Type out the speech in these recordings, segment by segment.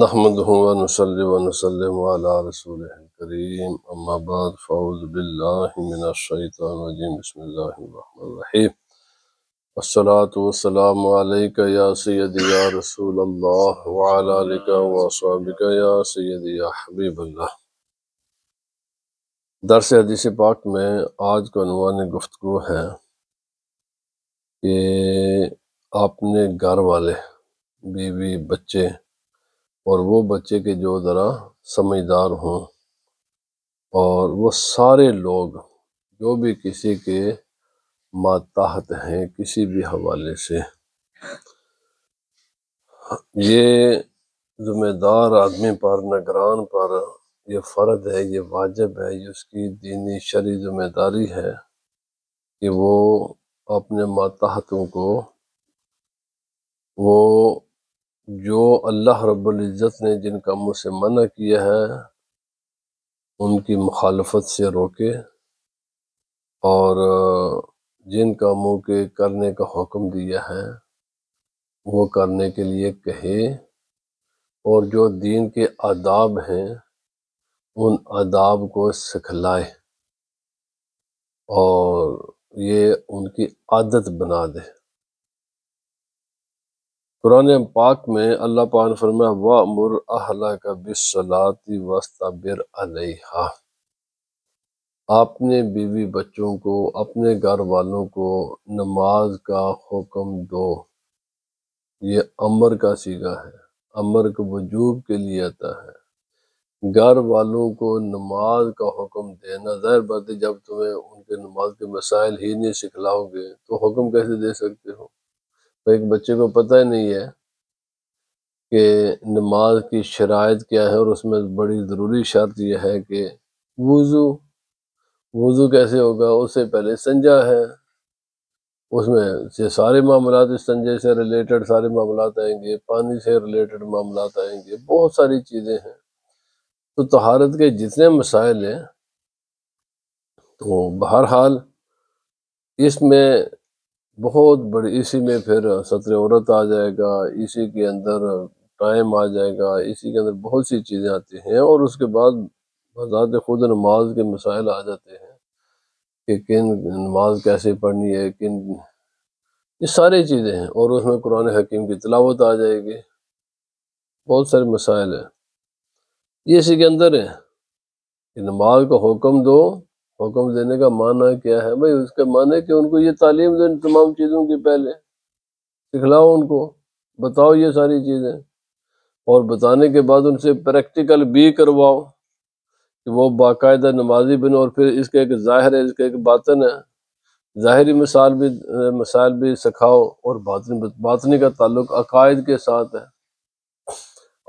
नहमद वसलम रसूल करीम अम्माबाद फ़ौज़बिल्लिनशैतरजीम बसमीम असलातम या सैद या रसूल वालिका या सैद या हबीबल्ला दरस हदीस पाक में आज का अनवान गुफ्तु है कि आपने घर वाले बीवी बच्चे और वो बच्चे के जो ज़रा समझदार हों और वो सारे लोग जो भी किसी के माताहत हैं किसी भी हवाले से ये ज़िम्मेदार आदमी पर नगरान पर ये फ़र्द है ये वाजब है ये उसकी दीनी शरी ज़िम्मेदारी है कि वो अपने माताहतों को वो जो अल्लाह रब्ज़त ने जिन कामों से मना किया है उनकी मुखालफत से रोके और जिन कामों के करने का हुक्म दिया है वो करने के लिए कहे और जो दीन के आदाब हैं उन आदाब को सिखलाए और ये उनकी आदत बना दे कुरान पाक में अल्लाह पान फरमा फरमाया वामुर अहला का बिसलाती वस्तर आपने बीवी बच्चों को अपने घर वालों को नमाज का हुक्म दो ये अमर का सीगा है अमर के वजूब के लिए आता है घर वालों को नमाज का हुक्म देना ज़हर बात जब तुम्हें उनके नमाज के मसाइल ही नहीं सिखलाओगे तो हुक्म कैसे दे सकते हो तो एक बच्चे को पता ही नहीं है कि नमाज की शरात क्या है और उसमें बड़ी ज़रूरी शर्त यह है कि वज़ू वज़ू कैसे होगा उससे पहले संजा है उसमें से सारे मामला इस संजय से रिलेटेड सारे मामला आएंगे पानी से रिलेटेड मामला आएंगे बहुत सारी चीज़ें हैं तो तहारत के जितने मसाइल हैं तो बहरहाल इसमें बहुत बड़ी इसी में फिर सत्र औरत आ जाएगा इसी के अंदर टाइम आ जाएगा इसी के अंदर बहुत सी चीज़ें आती हैं और उसके बाद बजात खुद नमाज के मसाइल आ जाते हैं कि किन नमाज कैसे पढ़नी है किन ये सारी चीज़ें हैं और उसमें कुरान हकीम की तलावत आ जाएगी बहुत सारे मसाइल हैं ये इसी के अंदर है कि नमाज का हुक्म दो हुक्म देने का माना क्या है भाई उसके माने कि उनको ये तालीम दें तमाम चीज़ों की पहले सिखलाओ उनको बताओ ये सारी चीज़ें और बताने के बाद उनसे प्रैक्टिकल भी करवाओ कि वो बाकायदा नमाजी बने और फिर इसका एक ज़ाहिर है इसका एक बातन है ज़ाहरी मिसाल भी मिसाइल भी सिखाओ और बातनी बातनी का ताल्लुक अकायद के साथ है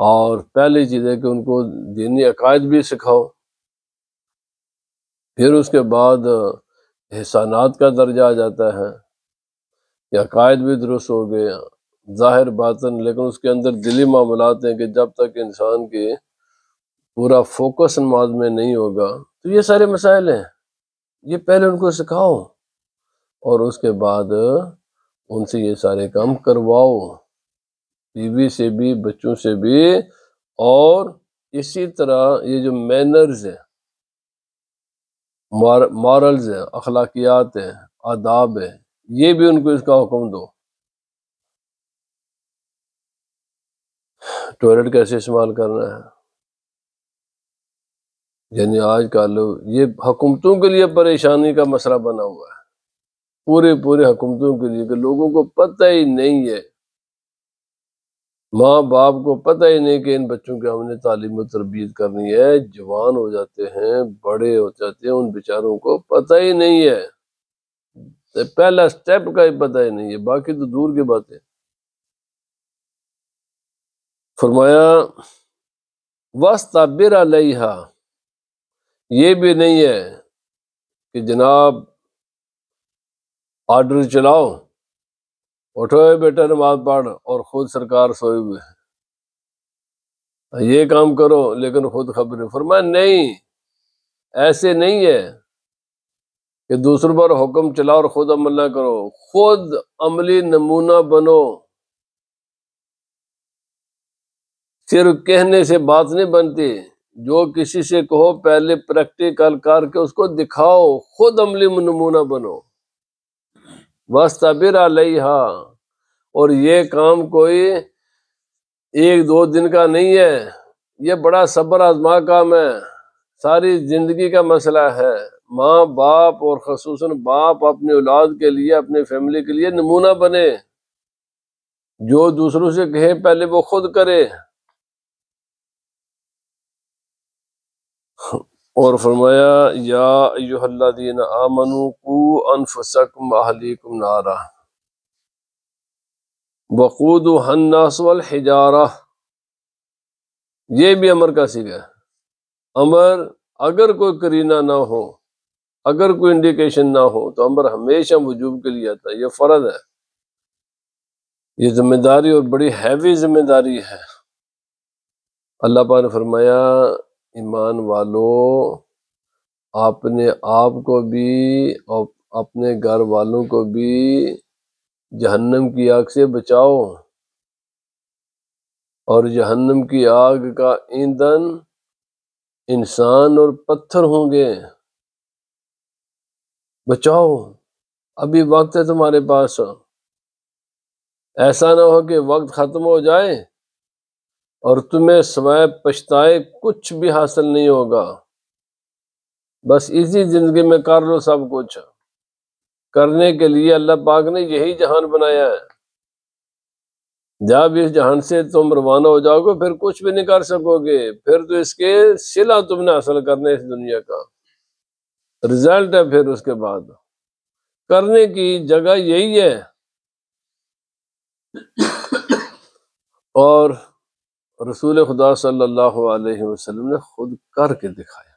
और पहली चीज़ है कि उनको दीनी अकायद भी सिखाओ फिर उसके बाद एहसानात का दर्जा आ जाता है कि अकायद भी दुरुस्त हो गए ज़ाहिर बातन लेकिन उसके अंदर दिली मामलात हैं कि जब तक इंसान के पूरा फोकस नमाज में नहीं होगा तो ये सारे मसाइल हैं ये पहले उनको सिखाओ और उसके बाद उनसे ये सारे काम करवाओ बीवी से भी बच्चों से भी और इसी तरह ये जो मैनर्स हैं मॉरल्स हैं अखलाकियात हैं आदाब हैं ये भी उनको इसका हुक्म दो टॉयलेट कैसे इस्तेमाल करना है यानी आज का लोग ये हुकूमतों के लिए परेशानी का मसला बना हुआ है पूरे पूरे हुकूमतों के लिए कि लोगों को पता ही नहीं है माँ बाप को पता ही नहीं कि इन बच्चों की हमने तालीम और तरबियत करनी है जवान हो जाते हैं बड़े हो जाते हैं उन बेचारों को पता ही नहीं है तो पहला स्टेप का ही पता ही नहीं है बाकी तो दूर की बातें फरमाया वस्ताबिर अलहा ये भी नहीं है कि जनाब ऑर्डर चलाओ उठो है बेटा नमाज पढ़ और खुद सरकार सोए हुए है ये काम करो लेकिन खुद खबर फरमा नहीं ऐसे नहीं है कि दूसरों पर हुक्म चलाओ और खुद अमल ना करो खुद अमली नमूना बनो सिर्फ कहने से बात नहीं बनती जो किसी से कहो पहले प्रैक्टिकल करके उसको दिखाओ खुद अमली नमूना बनो वस्तर हा और ये काम कोई एक दो दिन का नहीं है ये बड़ा सब्र आजमा काम है सारी जिंदगी का मसला है माँ बाप और खसूस बाप अपनी औलाद के लिए अपनी फैमिली के लिए नमूना बने जो दूसरों से कहे पहले वो खुद करे और फरमाया या आमनु अहलीकुम नारा हन्नासवल हिजारा ये भी अमर का सीखा है अमर अगर कोई करीना ना हो अगर कोई इंडिकेशन ना हो तो अमर हमेशा वजूब के लिए आता है यह फ़र्ज है ये जिम्मेदारी और बड़ी हैवी जिम्मेदारी है अल्लाह पा ने फरमाया ईमान वालों आपने आप को भी और अपने घर वालों को भी जहन्नम की आग से बचाओ और जहन्नम की आग का ईंधन इंसान और पत्थर होंगे बचाओ अभी वक्त है तुम्हारे पास ऐसा ना हो कि वक्त ख़त्म हो जाए और तुम्हें सवाय पछताए कुछ भी हासिल नहीं होगा बस इसी जिंदगी में कर लो सब कुछ करने के लिए अल्लाह पाक ने यही जहान बनाया है जब इस जहान से तुम रवाना हो जाओगे फिर कुछ भी नहीं कर सकोगे फिर तो इसके सिला तुमने हासिल करना है इस दुनिया का रिजल्ट है फिर उसके बाद करने की जगह यही है और और रसूल खुदा सल्लल्लाहु अलैहि वसल्लम ने खुद करके दिखाया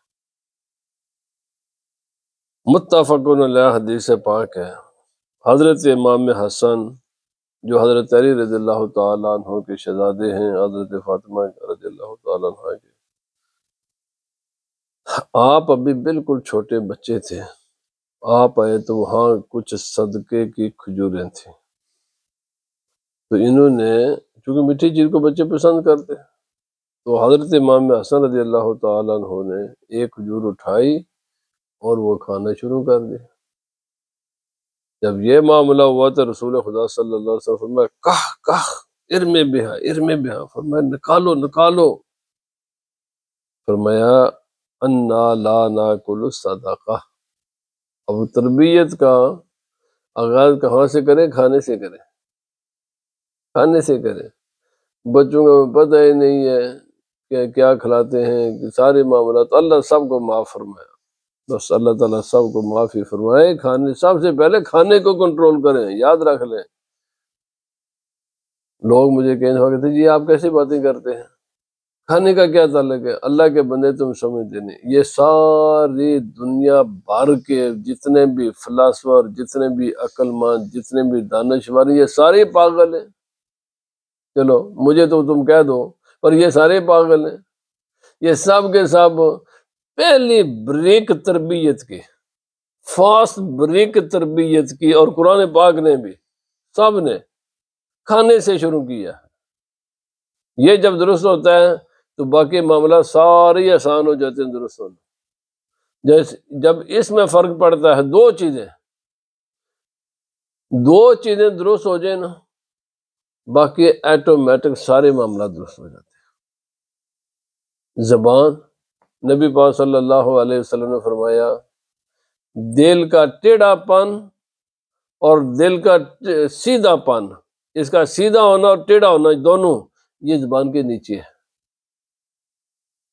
मुतफ़न हदीस पाक है हज़रत इमाम हसन जो हज़रत अली रज़ी तहों के शहजादे हैं हज़रत फ़ातिमा रज़ी तह के आप अभी बिल्कुल छोटे बच्चे थे आप आए तो वहाँ कुछ सदके की खजूरें थी तो इन्होंने चूँकि मीठी चीज़ को बच्चे पसंद करते हैं तो हज़रत इमाम हसन रजी अल्लाह तु ने एक खजूर उठाई और वो खाना शुरू कर दिया जब ये मामला हुआ तो रसूल खुदा सल्ला फरमाया कह कह इरमे बिहा इरमे बिहा फरमाया निकालो निकालो फरमाया अन्ना ला ना कुल सदाका अब तरबियत का आगाज कहाँ से करें खाने से करें खाने से करें बच्चों का पता ही नहीं है कि क्या खिलाते हैं सारे मामला तो अल्लाह सबको माफ़ फरमाया बस अल्लाह ताला सबको माफ़ी फरमाए खाने सबसे पहले खाने को कंट्रोल करें याद रख लें लोग मुझे कहने थे जी आप कैसी बातें करते हैं खाने का क्या ताल्लुक है अल्लाह के बंदे तुम समझते नहीं ये सारी दुनिया भर के जितने भी फिलासफर जितने भी अक्लमंद जितने भी दानशवर ये सारे पागल हैं चलो मुझे तो तुम कह दो पर ये सारे पागल हैं ये सब के सब पहली ब्रेक तरबियत की फास्ट ब्रेक तरबियत की और कुरान पाक ने भी सब ने खाने से शुरू किया ये जब दुरुस्त होता है तो बाकी मामला सारे आसान हो जाते हैं दुरुस्त होने जैसे जब इसमें फर्क पड़ता है दो चीजें दो चीजें दुरुस्त हो जाए ना बाकी ऐटोमेटिक सारे मामला दुरुस्त हो जाते हैं जबान नबी पा सल्लल्लाहु अलैहि वसल्लम ने फरमाया दिल का टेढ़ापन और दिल का सीधापन इसका सीधा होना और टेढ़ा होना दोनों ये जबान के नीचे है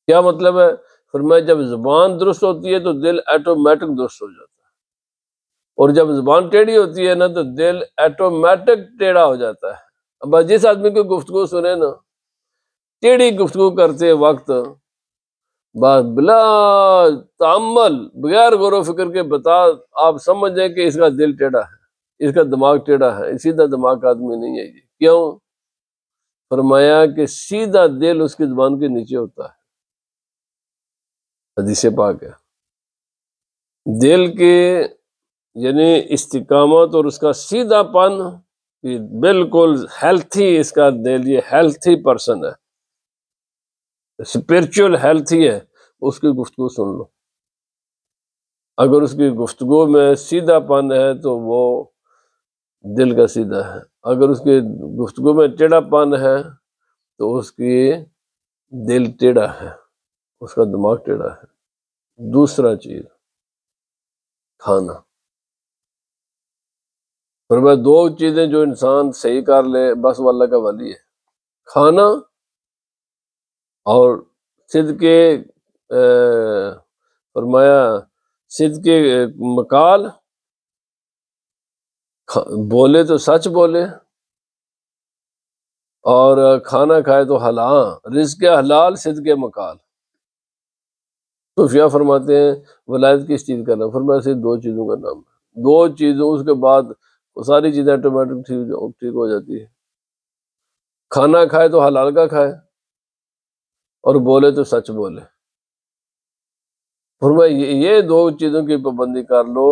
क्या मतलब है फरमाया जब जबान दुरुस्त होती है तो दिल ऐटोमेटिक दुरुस्त हो जाता है और जब जबान टेढ़ी होती है ना तो दिल ऐटोमेटिक टेढ़ा हो जाता है अब जिस आदमी को गुफ्तु सुने ना टेढ़ी गुफ्तु करते वक्त बात बिला बगैर गौर फिक्र के बता आप समझ जाए कि इसका दिल टेढ़ा है इसका दिमाग टेढ़ा है सीधा दिमाग का आदमी नहीं है ये क्यों फरमाया कि सीधा दिल उसकी जबान के नीचे होता है अदीसे पाक है दिल के यानी इस्तकामत और उसका सीधापन कि बिल्कुल हेल्थी इसका दे ये हेल्थी पर्सन है स्पिरिचुअल हेल्थी है उसकी गुफ्तु सुन लो अगर उसकी गुफ्तु में सीधापन है तो वो दिल का सीधा है अगर उसकी गुफ्तु में टेढ़ापन है तो उसकी दिल टेढ़ा है उसका दिमाग टेढ़ा है दूसरा चीज खाना पर वह दो चीज़ें जो इंसान सही कर ले बस वो अल्लाह का वाली है खाना और सिद के फरमाया सिद के मकाल बोले तो सच बोले और खाना खाए तो हला रिज के हलाल सिद के मकाल सूफिया फरमाते हैं वलायत किस चीज़ का नाम फरमाया सिर्फ दो चीज़ों का नाम दो चीज़ों उसके बाद वो सारी चीज़ें ऑटोमेटिक ठीक ठीक हो जाती है खाना खाए तो हलाल का खाए और बोले तो सच बोले फरमा ये, ये दो चीज़ों की पाबंदी कर लो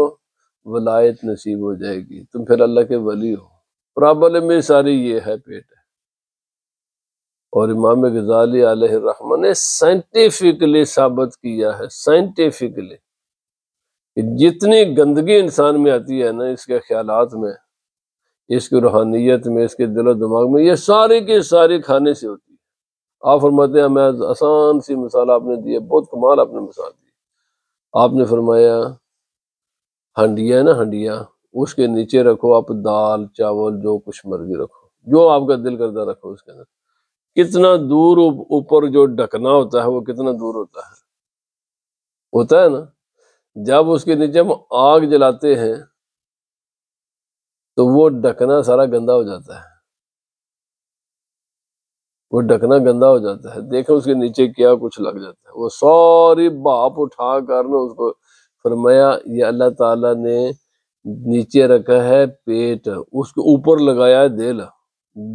वलायत नसीब हो जाएगी तुम फिर अल्लाह के वली हो प्रॉब्लम में सारी ये है पेट है और इमाम गजाली रहमा ने साइंटिफिकली साबित किया है साइंटिफिकली कि जितनी गंदगी इंसान में आती है ना इसके ख्यालात में इसकी रूहानियत में इसके दिलो दिमाग में ये सारी की सारी खाने से होती है आप फरमाते हैं मैं आसान सी मिसाल आपने दी है बहुत कमाल आपने मिसाल दी आपने फरमाया हंडिया है ना हंडिया उसके नीचे रखो आप दाल चावल जो कुछ मर्जी रखो जो आपका दिल करता रखो उसके अंदर कितना दूर ऊपर जो ढकना होता है वो कितना दूर होता है होता है ना जब उसके नीचे हम आग जलाते हैं तो वो ढकना सारा गंदा हो जाता है वो ढकना गंदा हो जाता है देखो उसके नीचे क्या कुछ लग जाता है वो सारी बाप उठा कर ना उसको फरमाया ये अल्लाह ताला ने नीचे रखा है पेट उसके ऊपर लगाया है दिल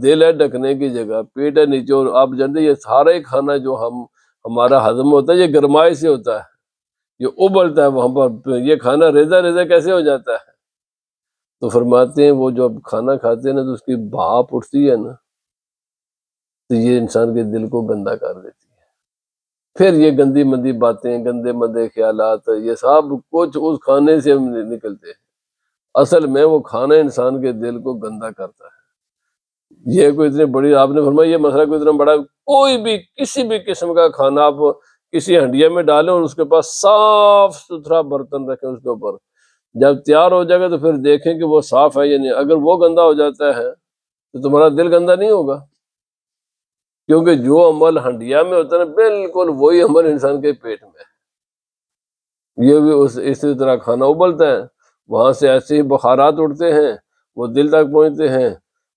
दिल है ढकने की जगह पेट है नीचे और आप जानते ये सारा खाना जो हम हमारा हजम होता है ये गर्माई से होता है ये उबलता है वहाँ पर तो ये खाना रेजा रेजा कैसे हो जाता है तो फरमाते हैं वो अब खाना खाते हैं ना तो उसकी भाप उठती है ना तो ये इंसान के दिल को गंदा कर देती है फिर ये गंदी मंदी बातें गंदे मंदे ख्याल ये सब कुछ उस खाने से निकलते हैं असल में वो खाना इंसान के दिल को गंदा करता है ये कोई इतनी बड़ी आपने फरमाया ये मसला कोई इतना बड़ा कोई भी किसी भी किस्म का खाना आप किसी हंडिया में डालें और उसके पास साफ सुथरा बर्तन रखें उसके ऊपर जब तैयार हो जाएगा तो फिर देखें कि वो साफ है या नहीं अगर वो गंदा हो जाता है तो तुम्हारा दिल गंदा नहीं होगा क्योंकि जो अमल हंडिया में होता है ना बिल्कुल वही अमल इंसान के पेट में ये भी उस इसी तरह खाना उबलता है वहां से ऐसे ही बुखारात उठते हैं वो दिल तक पहुंचते हैं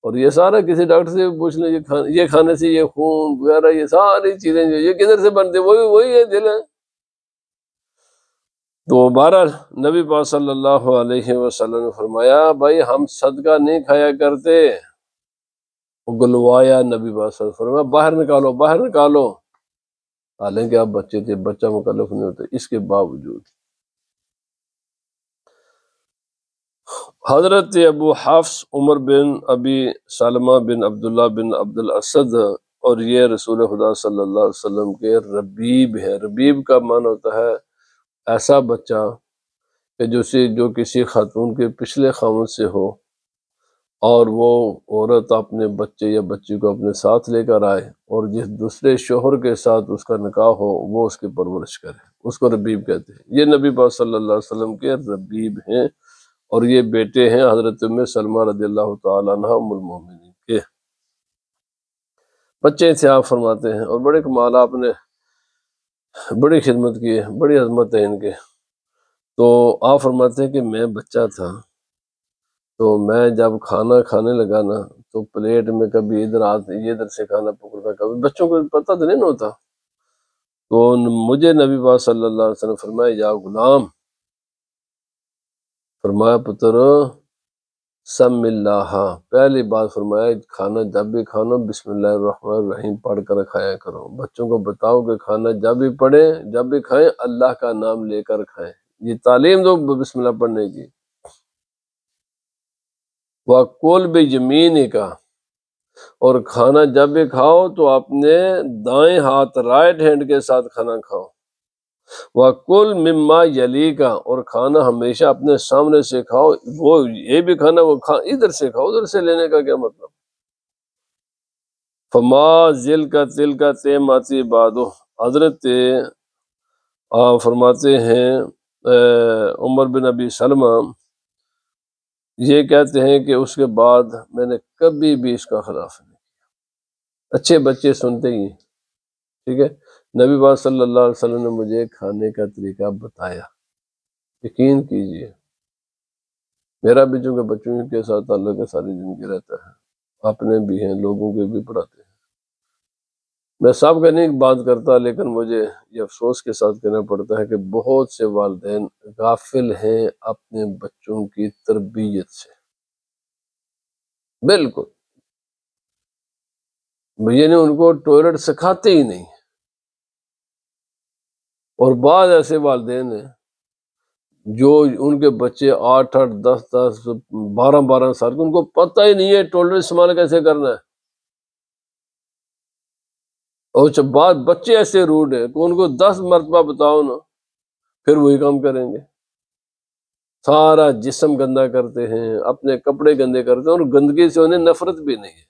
और ये सारा किसी डॉक्टर से पूछ लें ये खाने ये खाने से ये खून वगैरह ये सारी चीज़ें जो ये किधर से बनते वही वही है दिल है तो बारह नबी पा सल्लल्लाहु अलैहि वसल्लम ने फरमाया भाई हम सदका नहीं खाया करते गुलवाया नबी पाक फरमाया बाहर निकालो बाहर निकालो हालांकि आप बच्चे थे बच्चा मुकलफ नहीं होते इसके बावजूद हज़रत अबू हाफ्स उमर बिन अबी सलमा बिन अब्दुल्ला बिन अब्दुल असद और ये रसूल खुदा सल्लल्लाहु अलैहि वसल्लम के रबीब है रबीब का मान होता है ऐसा बच्चा कि जो से जो किसी खातून के पिछले खामन से हो और वो औरत अपने बच्चे या बच्ची को अपने साथ लेकर आए और जिस दूसरे शोहर के साथ उसका निकाह हो वो उसकी परवरिश करे उसको रबीब कहते हैं ये नबी पा सल्लल्लाहु अलैहि वसल्लम के रबीब हैं और ये बेटे हैं हजरत में सलमा रदील्ला तमिन के बच्चे आप फरमाते हैं और बड़े कमाल आपने बड़ी खिदमत की है बड़ी अजमत है इनके तो आप फरमाते हैं कि मैं बच्चा था तो मैं जब खाना खाने लगा ना तो प्लेट में कभी इधर आते इधर से खाना पकड़ता कभी बच्चों को पता तो नहीं होता तो मुझे नबी बात सल्ला अलैहि या गुलाम फरमाया पुत्र सम्मिल्लाहा पहली बात फरमाया खाना जब भी खानो बिस्मिल्लाहिर्रहमानिर्रहीम पढ़ कर खाया करो बच्चों को बताओ कि खाना जब भी पढ़े जब भी खाएं अल्लाह का नाम लेकर खाएं ये तालीम दो तो बिस्मिल्लाह पढ़ने की भी जमीन ही का और खाना जब भी खाओ तो अपने दाएं हाथ राइट हैंड के साथ खाना खाओ कुल मिम्मा यली का और खाना हमेशा अपने सामने से खाओ वो ये भी खाना वो खा इधर से खाओ उधर से लेने का क्या मतलब फमा जिल का तिल का ते माती बादो हजरत फरमाते हैं उमर बिन अबी सलमा ये कहते हैं कि उसके बाद मैंने कभी भी इसका खिलाफ नहीं किया अच्छे बच्चे सुनते ही ठीक है नबी बात सल्ला अलैहि ने मुझे खाने का तरीका बताया यकीन कीजिए मेरा भी जो बच्चों के साथ अल्लाह है सारी जिंदगी रहता है अपने भी हैं लोगों के भी पढ़ाते हैं मैं सब का नहीं बात करता लेकिन मुझे ये अफसोस के साथ कहना पड़ता है कि बहुत से वालदे गाफिल हैं अपने बच्चों की तरबियत से बिल्कुल ये ने उनको टॉयलेट सिखाते ही नहीं और बाद ऐसे वालदेन हैं जो उनके बच्चे आठ आठ दस दस बारह बारह साल के उनको पता ही नहीं है टॉयलेट इस्तेमाल कैसे करना है और जब बात बच्चे ऐसे रूड है तो उनको दस मरतबा बताओ ना फिर वही काम करेंगे सारा जिसम गंदा करते हैं अपने कपड़े गंदे करते हैं और गंदगी से उन्हें नफरत भी नहीं है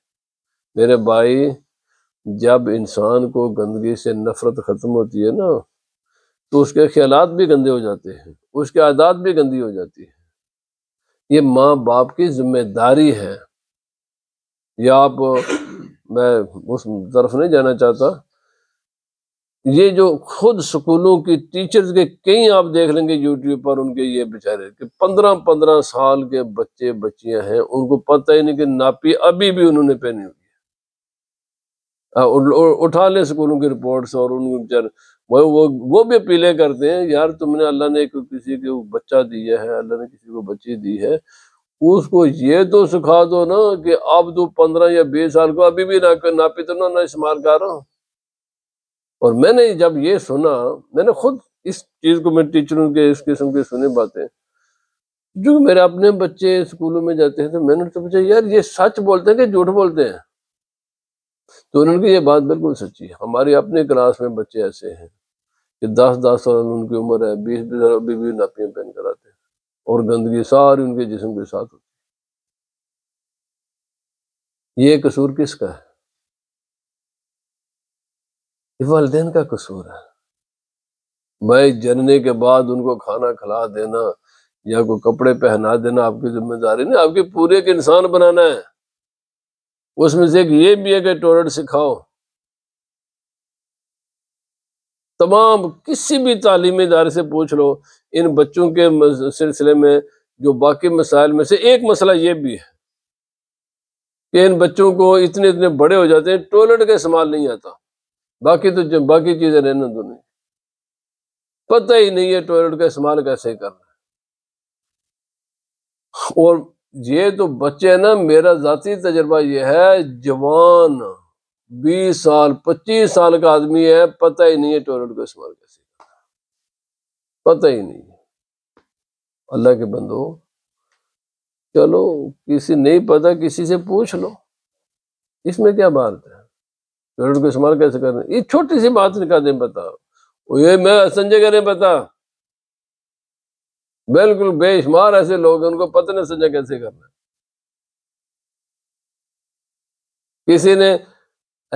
मेरे भाई जब इंसान को गंदगी से नफरत ख़त्म होती है ना तो उसके ख्याल भी गंदे हो जाते हैं उसके आदात भी गंदी हो जाती है ये माँ बाप की जिम्मेदारी है या आप मैं उस तरफ नहीं जाना चाहता ये जो खुद स्कूलों की टीचर्स के कई आप देख लेंगे यूट्यूब पर उनके ये बेचारे कि पंद्रह पंद्रह साल के बच्चे बच्चियां हैं उनको पता ही नहीं कि नापी अभी भी उन्होंने पहनी हुई हाँ, उठा ले स्कूलों की रिपोर्ट्स और बेचारे वो वो वो भी अपीलें करते हैं यार तुमने अल्लाह ने किसी को बच्चा दिया है अल्लाह ने किसी को बच्ची दी है उसको ये तो सिखा दो ना कि अब तो पंद्रह या बीस साल को अभी भी ना तो ना पितना ना इस्तेमाल कर रहा हूँ और मैंने जब ये सुना मैंने खुद इस चीज को मैं टीचरों के इस किस्म के सुने बातें जो मेरे अपने बच्चे स्कूलों में जाते हैं तो मैंने तो पूछा यार ये सच बोलते हैं कि झूठ बोलते हैं तो उन्होंने ये बात बिल्कुल सच्ची है हमारे अपने क्लास में बच्चे ऐसे हैं कि दस दस साल उनकी उम्र है बीस बीस साल अभी भी नापियाँ पहन कर आते हैं और गंदगी सारी उनके जिसम के साथ होती है ये कसूर किसका है वालदेन का कसूर है भाई जनने के बाद उनको खाना खिला देना या कोई कपड़े पहना देना आपकी जिम्मेदारी नहीं आपके पूरे के इंसान बनाना है उसमें से एक ये भी है कि टॉयलेट सिखाओ तमाम किसी भी तालीमी इदारे से पूछ लो इन बच्चों के सिलसिले में जो बाकी मसाइल में से एक मसला ये भी है कि इन बच्चों को इतने इतने बड़े हो जाते हैं टॉयलेट का इस्तेमाल नहीं आता बाकी तो बाकी चीज़ें रहने दो नहीं पता ही नहीं है टॉयलेट का इस्तेमाल कैसे करना है और ये तो बच्चे ना मेरा ज़ाती तजर्बा ये है जवान बीस साल पच्चीस साल का आदमी है पता ही नहीं है टॉयलेट को इस्तेमाल कैसे पता ही नहीं अल्लाह के बंदो चलो किसी नहीं पता किसी से पूछ लो इसमें क्या बात है टॉयलेट को इस्तेमाल कैसे करना ये छोटी सी बात निकाल दे बता ये मैं संजय करें बता बिल्कुल बेशुमार ऐसे लोग हैं उनको पता नहीं सजा कैसे करना है किसी ने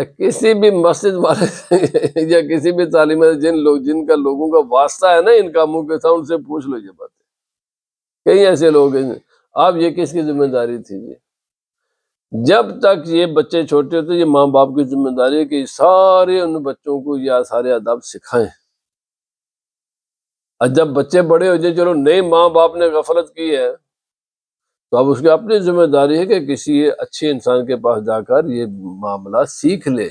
किसी भी मस्जिद वाले या किसी भी तालीम जिन लोग जिनका लोगों का वास्ता है ना इन कामों के साथ उनसे पूछ लो ये बातें कई ऐसे लोग हैं आप ये किसकी जिम्मेदारी थी ये जब तक ये बच्चे छोटे होते ये माँ बाप की जिम्मेदारी है कि सारे उन बच्चों को या सारे आदाब सिखाएं और जब बच्चे बड़े हो जाए चलो नए माँ बाप ने गफलत की है तो अब उसकी अपनी जिम्मेदारी है कि किसी अच्छे इंसान के पास जाकर ये मामला सीख ले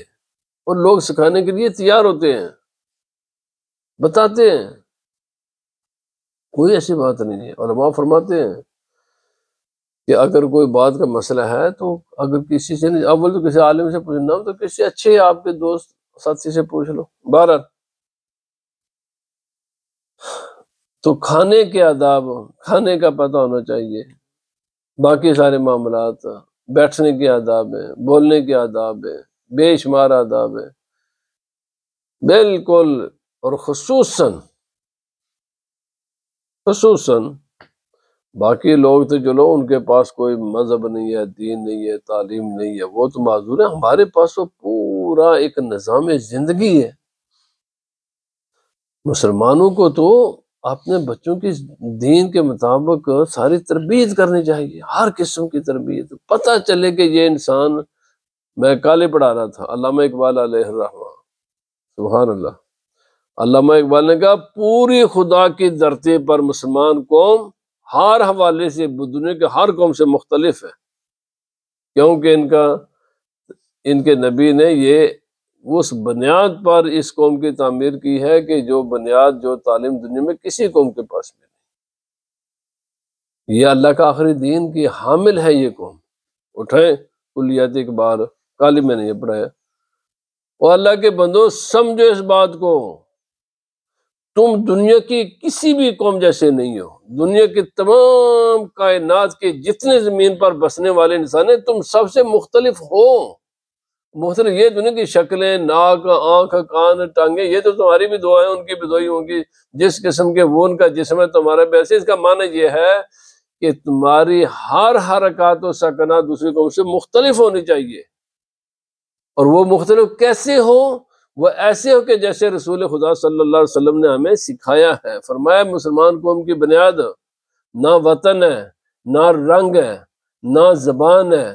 और लोग सिखाने के लिए तैयार होते हैं बताते हैं कोई ऐसी बात नहीं है और माँ फरमाते हैं कि अगर कोई बात का मसला है तो अगर किसी से नहीं अव्वल तो किसी आलिम से पूछना तो किसी अच्छे आपके दोस्त साथी से पूछ लो बहरहाल तो खाने के आदाब खाने का पता होना चाहिए बाकी सारे मामला बैठने के आदाब है बोलने के आदाब है बेशुमार आदाब है बिल्कुल और खसूस खसूस बाकी लोग तो चलो उनके पास कोई मज़हब नहीं है दीन नहीं है तालीम नहीं है वो तो माजूर है हमारे पास तो पूरा एक निज़ाम ज़िंदगी है मुसलमानों को तो अपने बच्चों की दीन के मुताबिक सारी तरबियत करनी चाहिए हर किस्म की तरबियत पता चले कि ये इंसान मैं काले पढ़ा रहा था अलामा इकबाल सुबहान अल्लाह अलामा इकबाल ने कहा पूरी खुदा की धरती पर मुसलमान कौम हर हवाले से दुनिया के हर कौम से मुख्तलिफ है क्योंकि इनका इनके नबी ने ये उस बुनियाद पर इस कौम की तमीर की है कि जो बुनियाद जो तालीम दुनिया में किसी कौम के पास में नहीं यह अल्लाह का आखिरी दीन की हामिल है ये कौम उठाए कुलियात एक बार काली मैंने ये पढ़ाया और अल्लाह के बंदो समझो इस बात को तुम दुनिया की किसी भी कौम जैसे नहीं हो दुनिया के तमाम कायनात के जितने ज़मीन पर बसने वाले इंसान हैं तुम सबसे मुख्तलिफ हो मोहसिन ये तो नहीं कि शक्लें नाक आंख कान टांगे ये तो तुम्हारी भी दुआएं उनकी दुआई होंगी जिस किस्म के वो उनका जिसम है तुम्हारा भी ऐसे इसका माना यह है कि तुम्हारी हर हरकत और सकना दूसरी को उससे मुख्तलिफ होनी चाहिए और वो मुख्तलिफ कैसे हो वह ऐसे हो कि जैसे रसूल खुदा सल्ला वसलम ने हमें सिखाया है फरमाया मुसलमान कौम की बुनियाद ना वतन है ना रंग है ना जबान है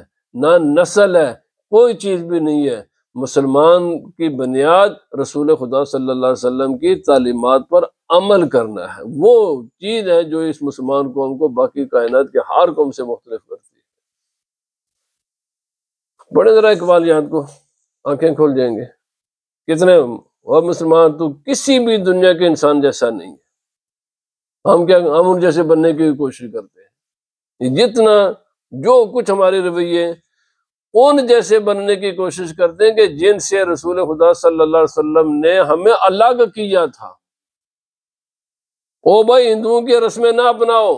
ना नस्ल है कोई चीज़ भी नहीं है मुसलमान की बुनियाद रसूल खुदा सल्लल्लाहु अलैहि वसल्लम की तालीमत पर अमल करना है वो चीज़ है जो इस मुसलमान कौम को बाकी कायनात के हार कौम से मुख्तलिफ करती है बड़े ज़रा इकबाल यहाँ को आंखें खोल जाएंगे कितने और मुसलमान तो किसी भी दुनिया के इंसान जैसा नहीं है हम क्या हम उन जैसे बनने की कोशिश करते हैं जितना जो कुछ हमारे रवैये उन जैसे बनने की कोशिश करते हैं कि जिनसे रसूल खुदा सल्लल्लाहु अलैहि वसल्लम ने हमें अलग किया था ओ भाई हिंदुओं की रस्में ना अपनाओ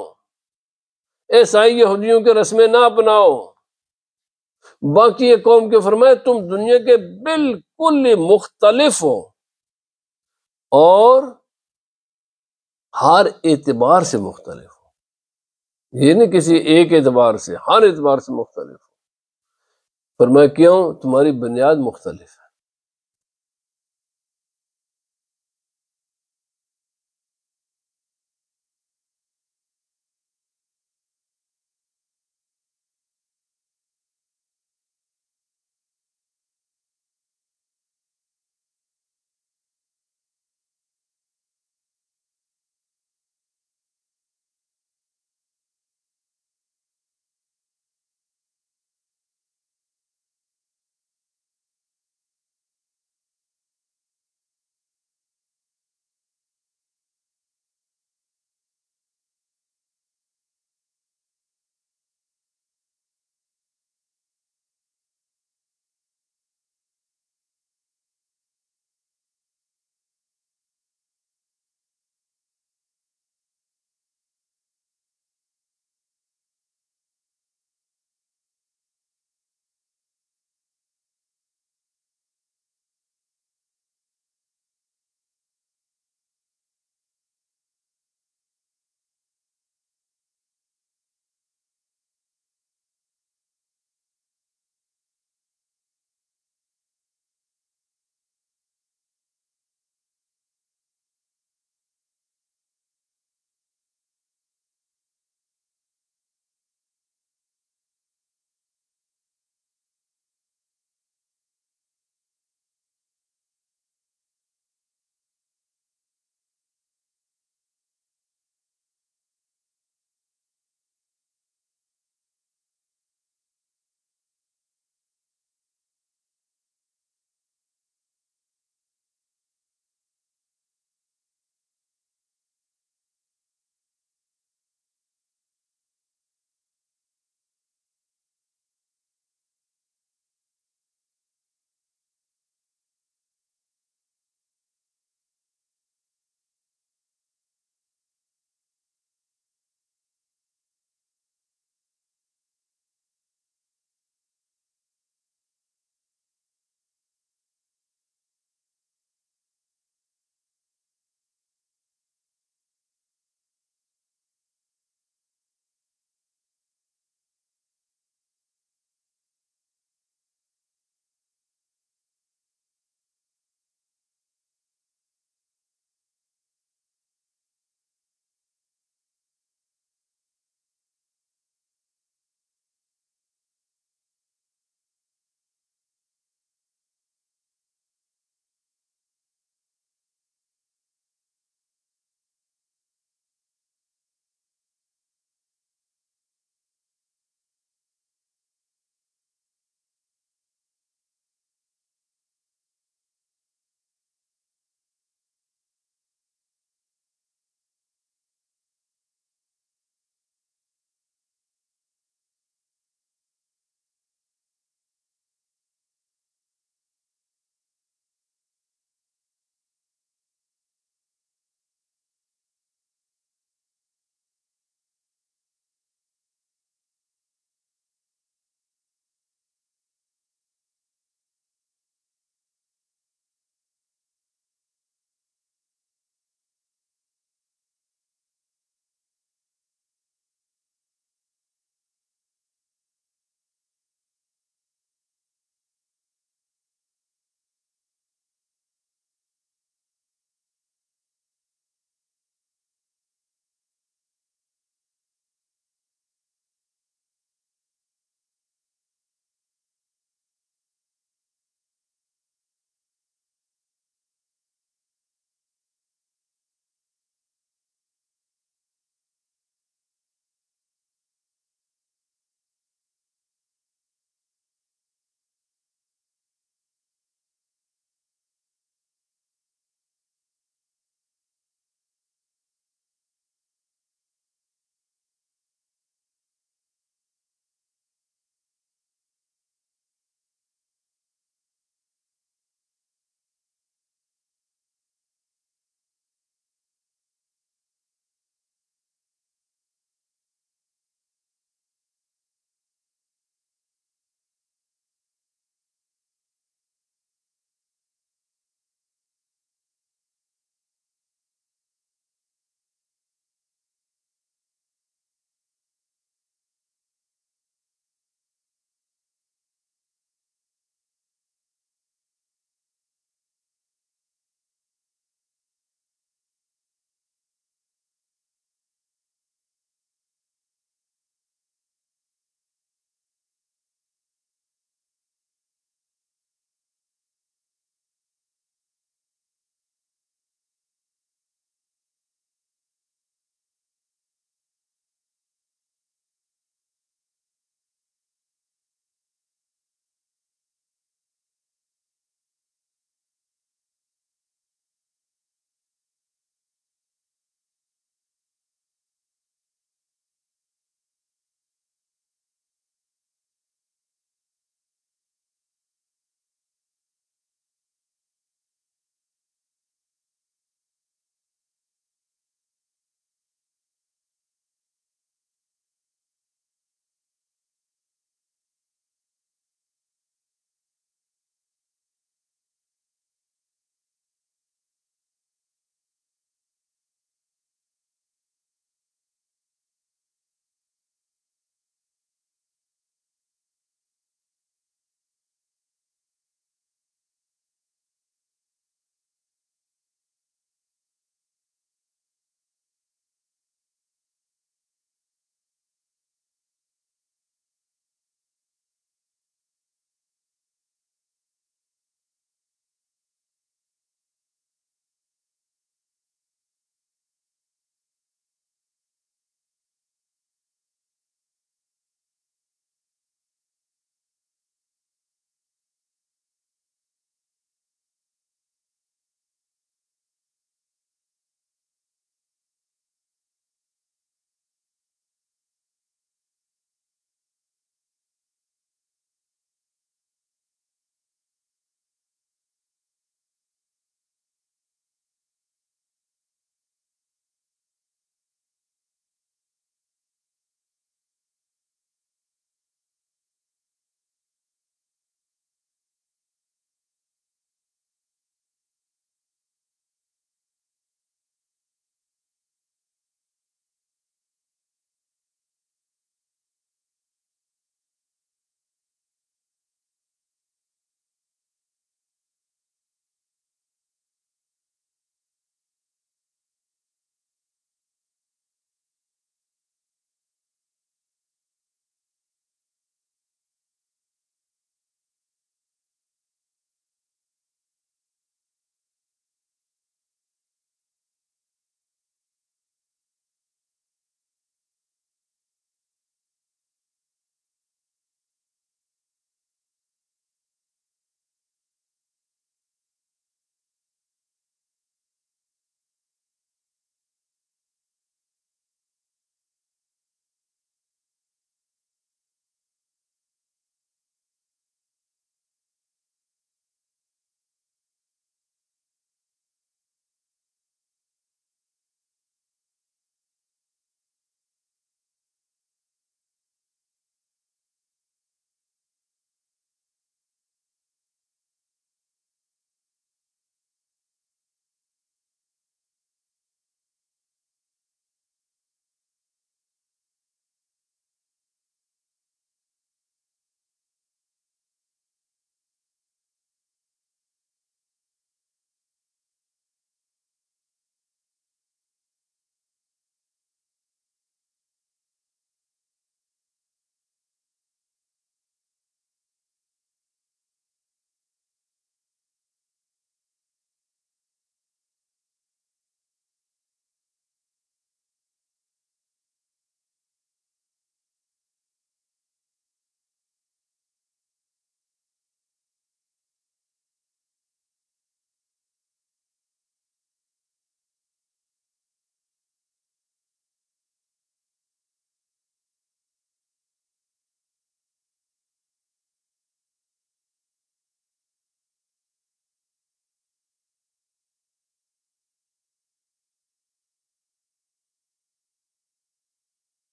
ऐसाई यहूदियों की रस्में ना अपनाओ बाकी कौम के फरमाए तुम दुनिया के बिल्कुल मुख्तलिफ हो और हर एतबार से मुख्तलिफ हो ये नहीं किसी एक एतबार से हर एतबार से मुख्तलिफ हो फरमाया क्यों तुम्हारी बुनियाद मुख्तलिफ है